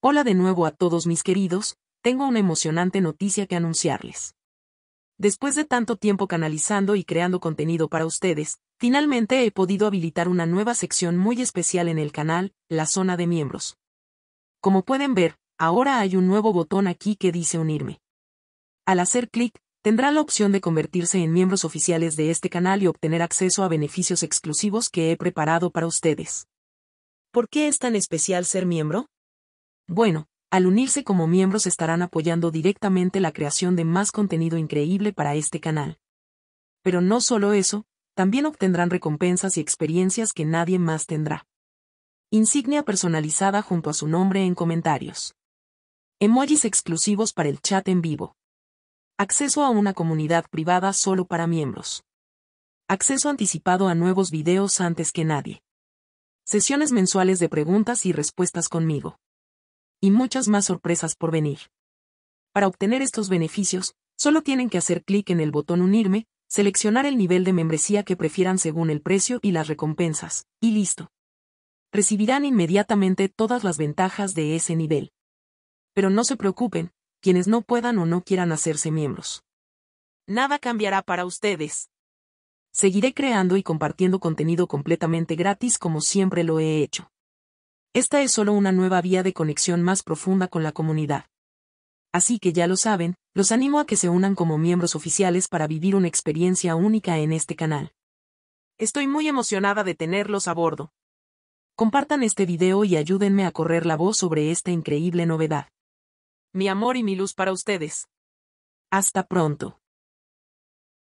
Hola de nuevo a todos mis queridos, tengo una emocionante noticia que anunciarles. Después de tanto tiempo canalizando y creando contenido para ustedes, finalmente he podido habilitar una nueva sección muy especial en el canal, la zona de miembros. Como pueden ver, ahora hay un nuevo botón aquí que dice unirme. Al hacer clic, tendrá la opción de convertirse en miembros oficiales de este canal y obtener acceso a beneficios exclusivos que he preparado para ustedes. ¿Por qué es tan especial ser miembro? Bueno, al unirse como miembros estarán apoyando directamente la creación de más contenido increíble para este canal. Pero no solo eso, también obtendrán recompensas y experiencias que nadie más tendrá. Insignia personalizada junto a su nombre en comentarios. Emojis exclusivos para el chat en vivo. Acceso a una comunidad privada solo para miembros. Acceso anticipado a nuevos videos antes que nadie. Sesiones mensuales de preguntas y respuestas conmigo y muchas más sorpresas por venir. Para obtener estos beneficios, solo tienen que hacer clic en el botón Unirme, seleccionar el nivel de membresía que prefieran según el precio y las recompensas, y listo. Recibirán inmediatamente todas las ventajas de ese nivel. Pero no se preocupen, quienes no puedan o no quieran hacerse miembros. Nada cambiará para ustedes. Seguiré creando y compartiendo contenido completamente gratis como siempre lo he hecho. Esta es solo una nueva vía de conexión más profunda con la comunidad. Así que ya lo saben, los animo a que se unan como miembros oficiales para vivir una experiencia única en este canal. Estoy muy emocionada de tenerlos a bordo. Compartan este video y ayúdenme a correr la voz sobre esta increíble novedad. Mi amor y mi luz para ustedes. Hasta pronto.